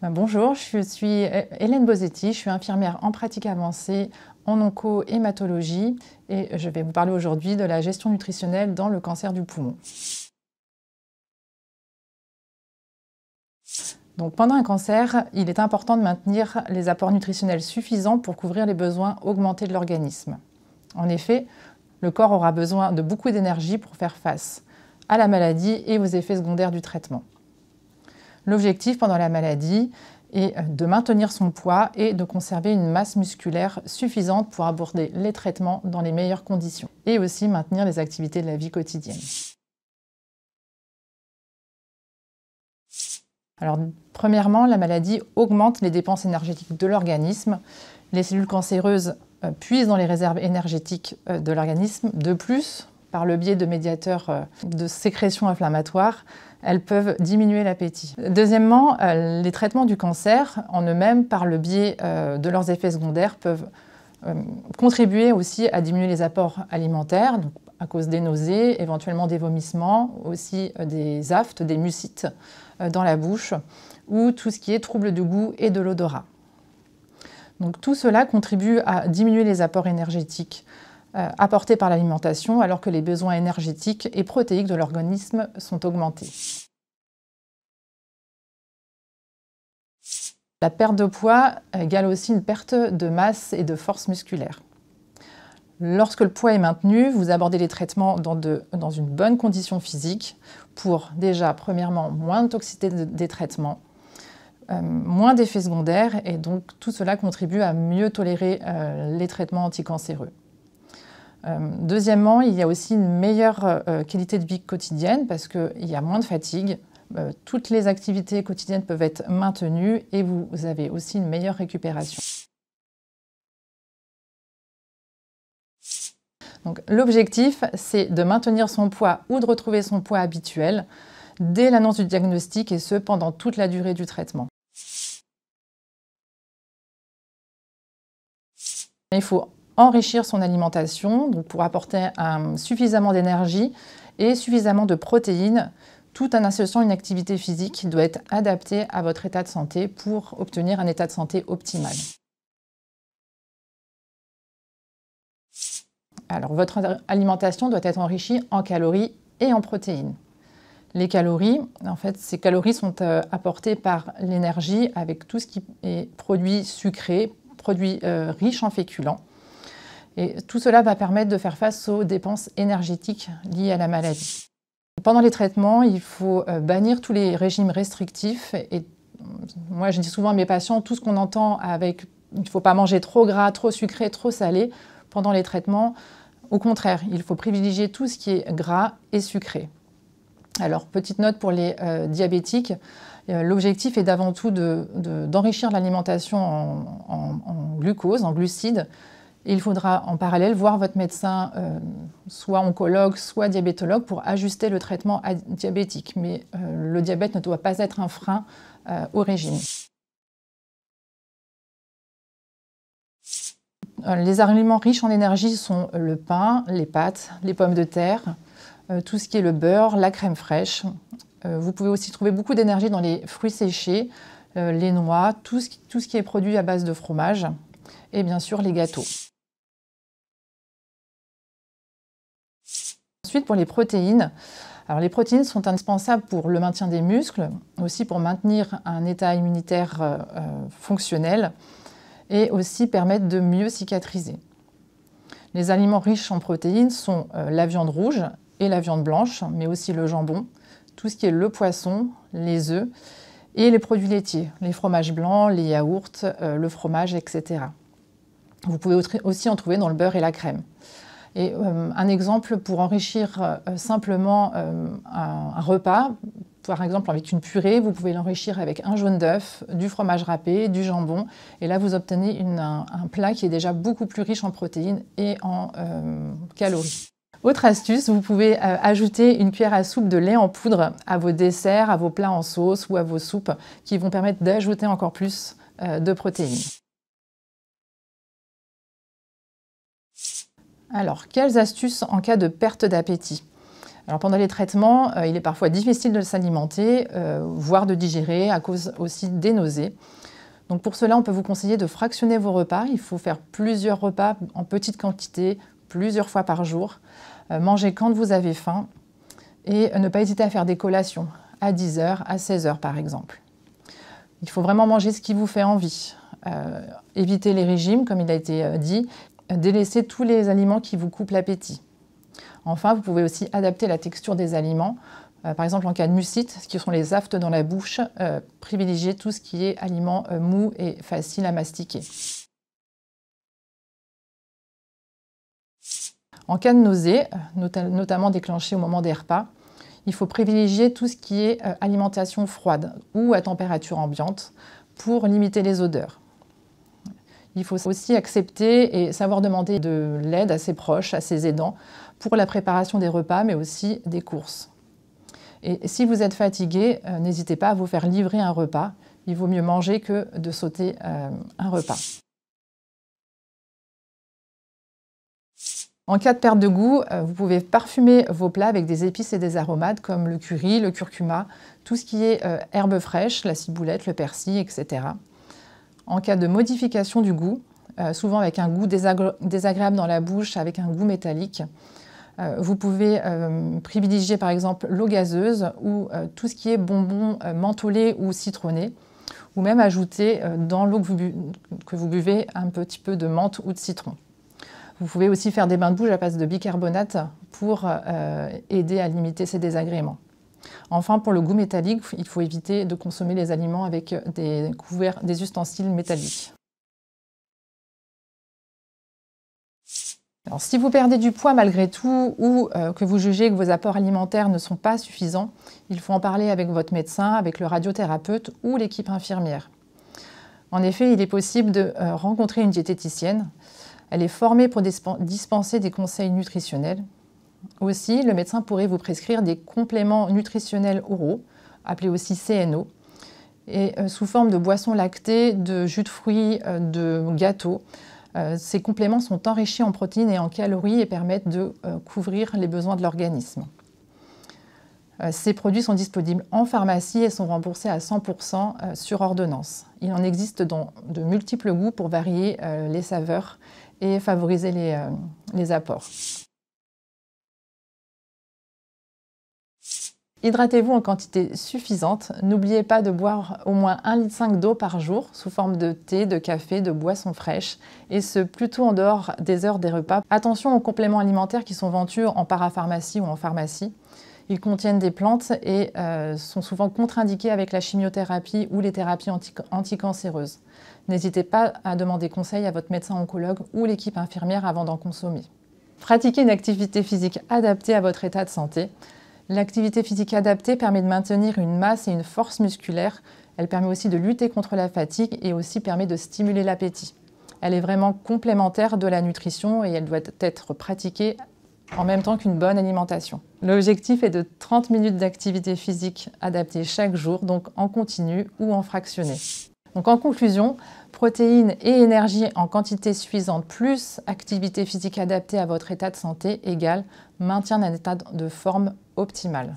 Ben, bonjour, je suis euh, Hélène Bosetti, je suis infirmière en pratique avancée en onco-hématologie et je vais vous parler aujourd'hui de la gestion nutritionnelle dans le cancer du poumon. Donc pendant un cancer, il est important de maintenir les apports nutritionnels suffisants pour couvrir les besoins augmentés de l'organisme. En effet, le corps aura besoin de beaucoup d'énergie pour faire face à la maladie et aux effets secondaires du traitement. L'objectif pendant la maladie est euh, de maintenir son poids et de conserver une masse musculaire suffisante pour aborder les traitements dans les meilleures conditions et aussi maintenir les activités de la vie quotidienne. Alors, premièrement, la maladie augmente les dépenses énergétiques de l'organisme. Les cellules cancéreuses euh, puisent dans les réserves énergétiques euh, de l'organisme. De plus, par le biais de médiateurs euh, de sécrétion inflammatoire, elles peuvent diminuer l'appétit. Deuxièmement, euh, les traitements du cancer en eux-mêmes, par le biais euh, de leurs effets secondaires, peuvent contribuer aussi à diminuer les apports alimentaires, à cause des nausées, éventuellement des vomissements, aussi des aftes, des mucites dans la bouche, ou tout ce qui est troubles du goût et de l'odorat. Donc tout cela contribue à diminuer les apports énergétiques euh, apportés par l'alimentation alors que les besoins énergétiques et protéiques de l'organisme sont augmentés. La perte de poids égale aussi une perte de masse et de force musculaire. Lorsque le poids est maintenu, vous abordez les traitements dans, une bonne condition physique pour déjà, premièrement, moins de toxicité des traitements, euh, moins d'effets secondaires et donc tout cela contribue à mieux tolérer euh, les traitements anticancéreux. Euh, deuxièmement, il y a aussi une meilleure euh, qualité de vie quotidienne parce qu'il y a moins de fatigue. Euh, toutes les activités quotidiennes peuvent être maintenues et vous, avez aussi une meilleure récupération. l'objectif, c'est de maintenir son poids ou de retrouver son poids habituel dès l'annonce du diagnostic et ce pendant toute la durée du traitement. Il faut enrichir son alimentation pour apporter euh, suffisamment d'énergie et suffisamment de protéines, tout en associant une activité physique qui doit être adaptée à votre état de santé pour obtenir un état de santé optimal. Alors, votre alimentation doit être enrichie en calories et en protéines. Les calories, en fait, ces calories sont euh, apportées par l'énergie avec tout ce qui est produit sucré, produit euh, riche en féculents. Et tout cela va permettre de faire face aux dépenses énergétiques liées à la maladie. Pendant les traitements, il faut euh, bannir tous les régimes restrictifs. Et moi, je dis souvent à mes patients, tout ce qu'on entend avec il ne faut pas manger trop gras, trop sucré, trop salé pendant les traitements, au contraire, il faut privilégier tout ce qui est gras et sucré. Alors, petite note pour les euh, diabétiques, euh, l'objectif est d'avant tout d'enrichir l'alimentation en, en glucose, en glucides, il faudra en parallèle voir votre médecin, euh, soit oncologue, soit diabétologue, pour ajuster le traitement diabétique. Mais euh, le diabète ne doit pas être un frein euh, au régime. Les aliments riches en énergie sont le pain, les pâtes, les pommes de terre, tout ce qui est le beurre, la crème fraîche. Vous pouvez aussi trouver beaucoup d'énergie dans les fruits séchés, les noix, tout ce qui est produit à base de fromage et bien sûr les gâteaux. Ensuite, pour les protéines, alors les protéines sont indispensables pour le maintien des muscles, aussi pour maintenir un état immunitaire euh, euh, fonctionnel et aussi permettre de mieux cicatriser. Les aliments riches en protéines sont euh, la viande rouge et la viande blanche, mais aussi le jambon, tout ce qui est le poisson, les œufs et les produits laitiers, les fromages blancs, les yaourts, le fromage, etc. Vous pouvez aussi en trouver dans le beurre et la crème. Et euh, un exemple pour enrichir euh, simplement euh, un, repas, par exemple avec une purée, vous pouvez l'enrichir avec un jaune d'œuf, du fromage râpé, du jambon. Et là, vous obtenez un, plat qui est déjà beaucoup plus riche en protéines et en calories. Autre astuce, vous pouvez ajouter une cuillère à soupe de lait en poudre à vos desserts, à vos plats en sauce ou à vos soupes qui vont permettre d'ajouter encore plus de protéines. Alors, quelles astuces en cas de perte d'appétit alors pendant les traitements, euh, il est parfois difficile de s'alimenter, euh, voire de digérer, à cause aussi des nausées. Donc pour cela, on peut vous conseiller de fractionner vos repas. Il faut faire plusieurs repas en petite quantité, plusieurs fois par jour. Euh, manger quand vous avez faim et ne pas hésiter à faire des collations à 10h, à 16h par exemple. Il faut vraiment manger ce qui vous fait envie. éviter les régimes, comme il a été dit, Délaisser tous les aliments qui vous coupent l'appétit. Enfin, vous pouvez aussi adapter la texture des aliments. Euh, par exemple, en cas de mucite, ce qui sont les aftes dans la bouche, privilégier euh, privilégiez tout ce qui est aliments euh, mou et facile à mastiquer. En cas de nausée, notamment déclenchée au moment des repas, il faut privilégier tout ce qui est alimentation froide ou à température ambiante pour limiter les odeurs. Il faut aussi accepter et savoir demander de l'aide à ses proches, à ses aidants, pour la préparation des repas, mais aussi des courses. Et si vous êtes fatigué, euh, n'hésitez pas à vous faire livrer un repas. Il vaut mieux manger que de sauter euh, un repas. En cas de perte de goût, euh, vous pouvez parfumer vos plats avec des épices et des aromates comme le curry, le curcuma, tout ce qui est herbe fraîche, la ciboulette, le persil, etc en cas de modification du goût, euh, souvent avec un goût désagréable dans la bouche, avec un goût métallique. Euh, vous pouvez euh, privilégier par exemple l'eau gazeuse ou tout ce qui est bonbon mentholés ou citronné, ou même ajouter dans l'eau que, que, vous buvez un petit peu de menthe ou de citron. Vous pouvez aussi faire des bains de bouche à base de bicarbonate pour aider à limiter ces désagréments. Enfin, pour le goût métallique, il faut éviter de consommer les aliments avec des, ustensiles métalliques. Alors, si vous perdez du poids malgré tout ou euh, que vous jugez que vos apports alimentaires ne sont pas suffisants, il faut en parler avec votre médecin, avec le radiothérapeute ou l'équipe infirmière. En effet, il est possible de euh, rencontrer une diététicienne. Elle est formée pour dispenser des conseils nutritionnels aussi, le médecin pourrait vous prescrire des compléments nutritionnels oraux, appelés aussi CNO, et euh, sous forme de boissons lactées, de jus de fruits, euh, de gâteaux. Euh, ces compléments sont enrichis en protéines et en calories et permettent de couvrir les besoins de l'organisme. Ces produits sont disponibles en pharmacie et sont remboursés à 100% sur ordonnance. Il en existe de multiples goûts pour varier les saveurs et favoriser les apports. Hydratez-vous en quantité suffisante. N'oubliez pas de boire au moins 1,5 litre d'eau par jour sous forme de thé, de café, de boissons fraîches et ce plutôt en dehors des heures des repas. Attention aux compléments alimentaires qui sont vendus en parapharmacie ou en pharmacie. Ils contiennent des plantes et euh, sont souvent contre-indiqués avec la chimiothérapie ou les thérapies anticancéreuses. N'hésitez pas à demander conseil à votre médecin oncologue ou l'équipe infirmière avant d'en consommer. Pratiquez une activité physique adaptée à votre état de santé. L'activité physique adaptée permet de maintenir une masse et une force musculaire. Elle permet aussi de lutter contre la fatigue et aussi permet de stimuler l'appétit. Elle est vraiment complémentaire de la nutrition et elle doit être pratiquée en même temps qu'une bonne alimentation. L'objectif est de 30 minutes d'activité physique adaptée chaque jour, donc en continu ou en fractionné. Donc en conclusion, protéines et énergie en quantité suffisante plus activité physique adaptée à votre état de santé égale maintien d'un état de forme optimale.